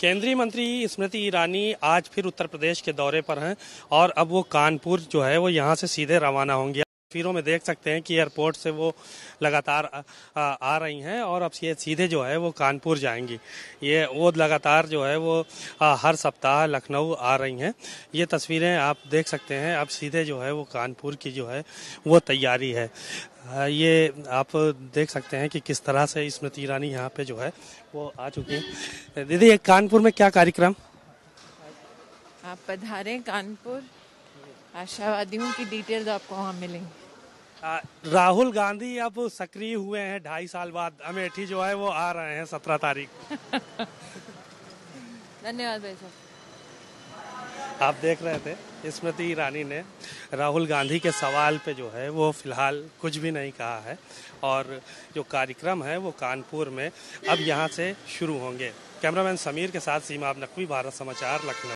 केंद्रीय मंत्री स्मृति ईरानी आज फिर उत्तर प्रदेश के दौरे पर हैं और अब वो कानपुर जो है वो यहाँ से सीधे रवाना होंगे तस्वीरों में देख सकते हैं कि एयरपोर्ट से वो लगातार आ, आ, आ रही हैं और अब ये सीधे जो है वो कानपुर जाएंगी ये वो लगातार जो है वो आ, हर सप्ताह लखनऊ आ रही हैं ये तस्वीरें आप देख सकते हैं अब सीधे जो है वो कानपुर की जो है वो तैयारी है ये आप देख सकते हैं कि किस तरह से स्मृति ईरानी यहाँ पे जो है वो आ चुकी हैं दीदी कानपुर में क्या कार्यक्रम आप पधारें कानपुर आशावादी हूँ कि डिटेल्स आपको वहाँ मिलेंगे राहुल गांधी अब सक्रिय हुए हैं ढाई साल बाद अमेठी जो है वो आ रहे हैं सत्रह तारीख धन्यवाद भाई साहब आप देख रहे थे स्मृति ईरानी ने राहुल गांधी के सवाल पे जो है वो फिलहाल कुछ भी नहीं कहा है और जो कार्यक्रम है वो कानपुर में अब यहाँ से शुरू होंगे कैमरामैन समीर के साथ सीमा नकवी भारत समाचार लखनऊ